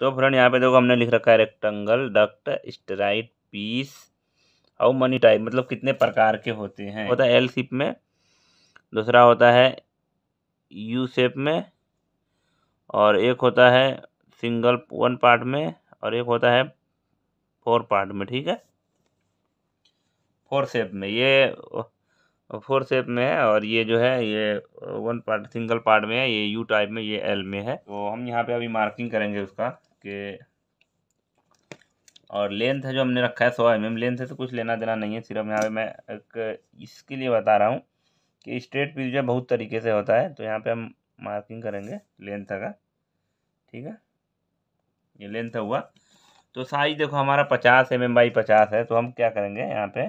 तो फ्रेंड यहाँ पे देखो हमने लिख रखा है रेक्टेंगल डक्ट स्ट्राइट पीस और मनी टाइप मतलब कितने प्रकार के होते हैं होता है एल शेप में दूसरा होता है यू शेप में और एक होता है सिंगल वन पार्ट में और एक होता है फोर पार्ट में ठीक है फोर शेप में ये फोर शेप में है और ये जो है ये वन पार्ट सिंगल पार्ट में है ये यू टाइप में ये एल में है तो हम यहाँ पे अभी मार्किंग करेंगे उसका ओके और लेंथ है जो हमने रखा है सौ एम एम लेंथ है तो कुछ लेना देना नहीं है सिर्फ यहाँ पे मैं एक इसके लिए बता रहा हूँ कि स्ट्रेट पीस जो है बहुत तरीके से होता है तो यहाँ पे हम मार्किंग करेंगे लेंथ का ठीक है ये लेंथ हुआ तो साइज देखो हमारा पचास एम एम बाई पचास है तो हम क्या करेंगे यहाँ पे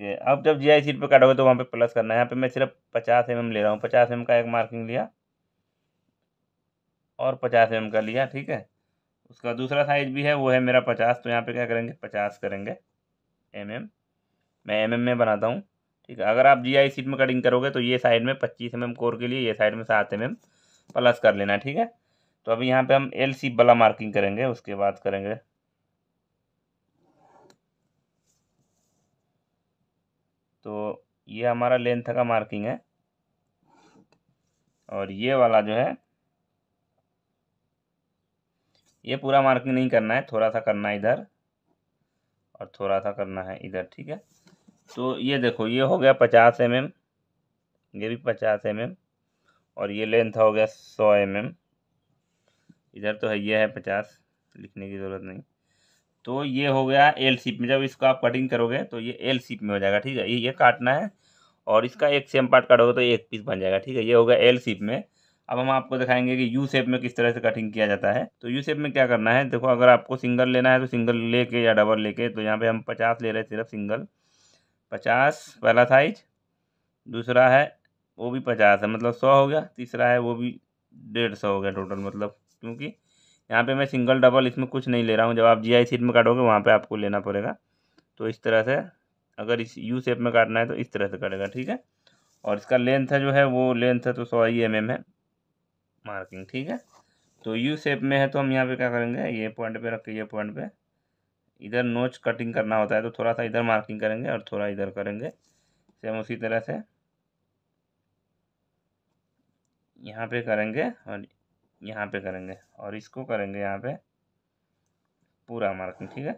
कि अब जब जी आई सीट पर काटोगे तो वहाँ पर प्लस करना है यहाँ पर मैं सिर्फ पचास एम mm एम ले रहा हूँ पचास एम mm का एक मार्किंग लिया और पचास एम mm का लिया ठीक है उसका दूसरा साइज भी है वो है मेरा पचास तो यहाँ पे क्या करेंगे पचास करेंगे एम mm. मैं एम mm में बनाता हूँ ठीक है अगर आप जी आई सीट में कटिंग करोगे तो ये साइड में पच्चीस एम mm कोर के लिए ये साइड में सात एम प्लस कर लेना ठीक है तो अभी यहाँ पे हम एल सी वाला मार्किंग करेंगे उसके बाद करेंगे तो ये हमारा लेंथ का मार्किंग है और ये वाला जो है ये पूरा मार्किंग नहीं करना है थोड़ा सा करना है इधर और थोड़ा सा करना है इधर ठीक है तो ये देखो ये हो गया पचास एम एम ये भी पचास एम एम और ये लेंथ हो गया सौ एम एम इधर तो है ये है पचास लिखने की ज़रूरत नहीं तो ये हो गया एल सीप में जब इसको आप कटिंग करोगे तो ये एल सीप में हो जाएगा ठीक है ये ये काटना है और इसका एक सेम पार्ट काटोगे तो एक पीस बन जाएगा ठीक है ये हो गया एल सीप में अब हम आपको दिखाएंगे कि यू शेप में किस तरह से कटिंग किया जाता है तो यू शेप में क्या करना है देखो अगर आपको सिंगल लेना है तो सिंगल लेके या डबल लेके तो यहाँ पे हम पचास ले रहे हैं सिर्फ सिंगल पचास पहला साइज दूसरा है वो भी पचास है मतलब सौ हो गया तीसरा है वो भी डेढ़ सौ हो गया टोटल मतलब क्योंकि यहाँ पर मैं सिंगल डबल इसमें कुछ नहीं ले रहा हूँ जब आप जी आई सीट में काटोगे वहाँ पर आपको लेना पड़ेगा तो इस तरह से अगर इस यू शेप में काटना है तो इस तरह से कटेगा ठीक है और इसका लेंथ है जो है वो लेंथ है तो सौ ही एम एम है मार्किंग ठीक है तो यू शेप में है तो हम यहाँ पे क्या करेंगे ये पॉइंट पे रख के ये पॉइंट पे इधर नोच कटिंग करना होता है तो थोड़ा सा इधर मार्किंग करेंगे और थोड़ा इधर करेंगे सेम उसी तरह से यहाँ पे करेंगे और यहाँ पे करेंगे और इसको करेंगे यहाँ पे पूरा मार्किंग ठीक है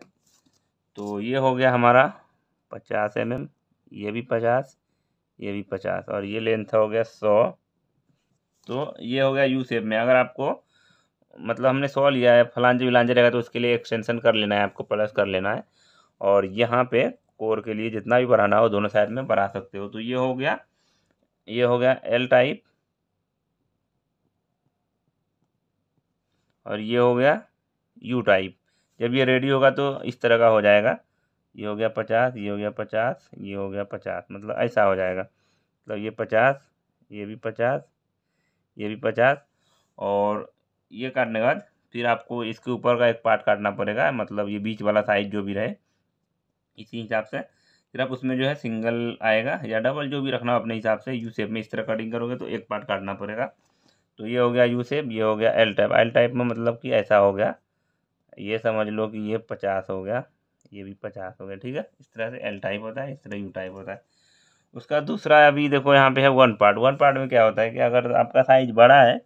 तो ये हो गया हमारा पचास एम mm, एम ये भी पचास ये भी पचास और ये लेंथ हो गया सौ तो ये हो गया यू सेप में अगर आपको मतलब हमने सौ लिया है फलांजे विलांजे रहेगा तो उसके लिए एक्सटेंशन कर लेना है आपको प्लस कर लेना है और यहाँ पे कोर के लिए जितना भी बढ़ाना हो दोनों साइड में बढ़ा सकते हो तो ये हो गया ये हो गया एल टाइप और ये हो गया यू टाइप जब ये रेडी होगा तो इस तरह का हो जाएगा ये हो गया पचास ये हो गया पचास ये हो गया पचास मतलब ऐसा हो जाएगा मतलब ये पचास ये भी पचास ये भी पचास और ये काटने के बाद फिर आपको इसके ऊपर का एक पार्ट काटना पड़ेगा मतलब ये बीच वाला साइज जो भी रहे इसी हिसाब से फिर आप उसमें जो है सिंगल आएगा या डबल जो भी रखना हो अपने हिसाब से यू शेप में इस तरह कटिंग करोगे तो एक पार्ट काटना पड़ेगा तो ये हो गया यू शेप ये हो गया एल टाइप एल टाइप में मतलब कि ऐसा हो गया ये समझ लो कि ये पचास हो गया ये भी पचास हो गया ठीक है इस तरह से एल टाइप होता है इस तरह यू टाइप होता है उसका दूसरा अभी देखो यहाँ पे है वन पार्ट वन पार्ट में क्या होता है कि अगर आपका साइज बड़ा है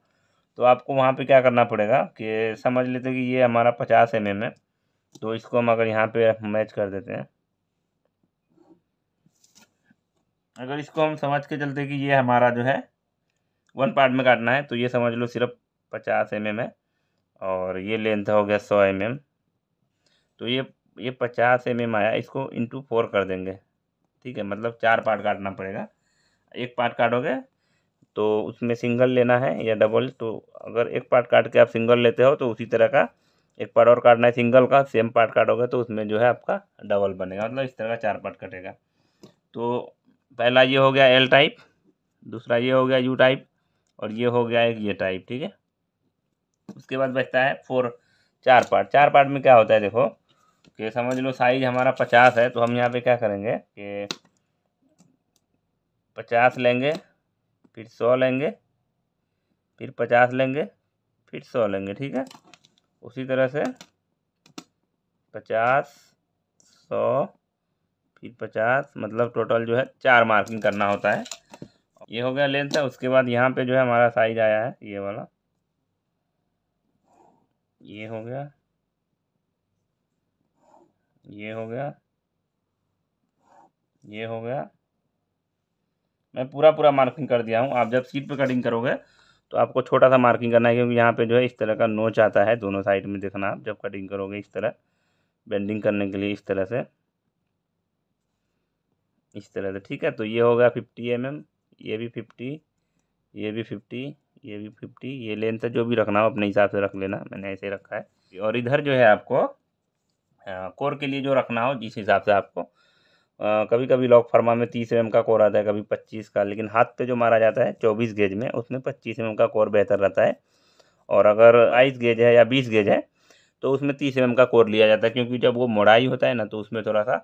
तो आपको वहाँ पे क्या करना पड़ेगा कि समझ लेते कि ये हमारा पचास एम एम है तो इसको हम अगर यहाँ पे मैच कर देते हैं अगर इसको हम समझ के चलते कि ये हमारा जो है वन पार्ट में काटना है तो ये समझ लो सिर्फ पचास एम एम है और ये लेंथ हो गया सौ एम एम तो ये ये पचास एम एम आया इसको इंटू फोर कर देंगे ठीक है मतलब चार पार्ट काटना पड़ेगा एक पार्ट काटोगे तो उसमें सिंगल लेना है या डबल तो अगर एक पार्ट काट के आप सिंगल लेते हो तो उसी तरह का एक पार्ट और काटना है सिंगल का सेम पार्ट काटोगे तो उसमें जो है आपका डबल बनेगा मतलब इस तरह का चार पार्ट कटेगा तो पहला ये हो गया एल टाइप दूसरा ये हो गया यू टाइप और ये हो गया एक ये टाइप ठीक है उसके बाद बचता है फोर चार पार्ट चार पार्ट में क्या होता है देखो कि समझ लो साइज हमारा पचास है तो हम यहाँ पे क्या करेंगे कि पचास लेंगे फिर सौ लेंगे फिर पचास लेंगे फिर सौ लेंगे ठीक है उसी तरह से पचास सौ फिर पचास मतलब टोटल जो है चार मार्किंग करना होता है ये हो गया लेंथ है उसके बाद यहाँ पे जो है हमारा साइज आया है ये वाला ये हो गया ये हो गया ये हो गया मैं पूरा पूरा मार्किंग कर दिया हूँ आप जब सीट पर कटिंग करोगे तो आपको छोटा सा मार्किंग करना है क्योंकि यहाँ पे जो है इस तरह का नोच आता है दोनों साइड में देखना आप जब कटिंग करोगे इस तरह बेंडिंग करने के लिए इस तरह से इस तरह से ठीक है तो ये हो गया फिफ्टी एम mm, ये भी फिफ्टी ये भी फिफ्टी ये भी फिफ्टी ये लेंथ है जो भी रखना हो अपने हिसाब से रख लेना मैंने ऐसे रखा है और इधर जो है आपको कोर के लिए जो रखना हो जिस हिसाब से आपको आ, कभी कभी लॉक फर्मा में तीस एम का कोर आता है कभी पच्चीस का लेकिन हाथ पे जो मारा जाता है चौबीस गेज में उसमें पच्चीस एम का कोर बेहतर रहता है और अगर आइस गेज है या बीस गेज है तो उसमें तीस एम का कोर लिया जाता है क्योंकि जब वो मोड़ाई होता है ना तो उसमें थोड़ा सा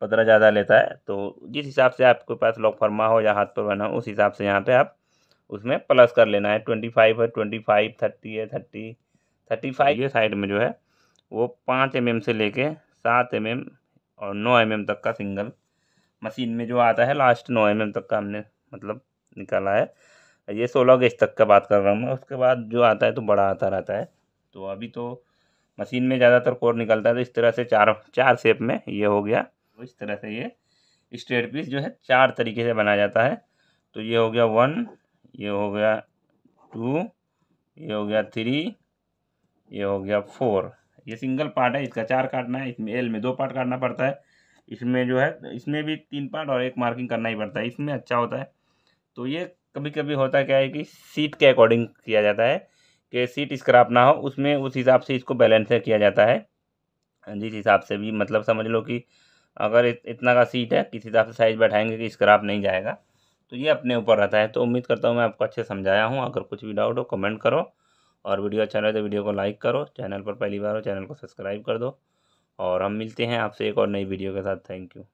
पदरा ज़्यादा लेता है तो जिस हिसाब से आपके पास लॉक फर्मा हो या हाथ पर बना हो उस हिसाब से यहाँ पर आप उसमें प्लस कर लेना है ट्वेंटी फाइव है ट्वेंटी फाइव थर्टी है थर्टी थर्टी फाइव साइड में जो है वो पाँच एम से लेके सात एम और नौ एम तक का सिंगल मशीन में जो आता है लास्ट नौ एम तक का हमने मतलब निकाला है ये सोलह गेज तक का बात कर रहा हूँ मैं उसके बाद जो आता है तो बड़ा आता रहता है तो अभी तो मशीन में ज़्यादातर कोर निकलता है तो इस तरह से चार चार सेप में ये हो गया तो इस तरह से ये स्ट्रेट पीस जो है चार तरीके से बनाया जाता है तो ये हो गया वन ये हो गया टू ये हो गया थ्री ये हो गया फोर ये सिंगल पार्ट है इसका चार काटना है इसमें एल में दो पार्ट काटना पड़ता है इसमें जो है इसमें भी तीन पार्ट और एक मार्किंग करना ही पड़ता है इसमें अच्छा होता है तो ये कभी कभी होता क्या है कि सीट के अकॉर्डिंग किया जाता है कि सीट स्क्रैप ना हो उसमें उस हिसाब से इसको बैलेंस किया जाता है जिस हिसाब से भी मतलब समझ लो कि अगर इतना का सीट है किस हिसाब से साइज़ बैठाएंगे कि स्क्रैप नहीं जाएगा तो ये अपने ऊपर रहता है तो उम्मीद करता हूँ मैं आपको अच्छे समझाया हूँ अगर कुछ भी डाउट हो कमेंट करो और वीडियो अच्छा लगे तो वीडियो को लाइक करो चैनल पर पहली बार हो चैनल को सब्सक्राइब कर दो और हम मिलते हैं आपसे एक और नई वीडियो के साथ थैंक यू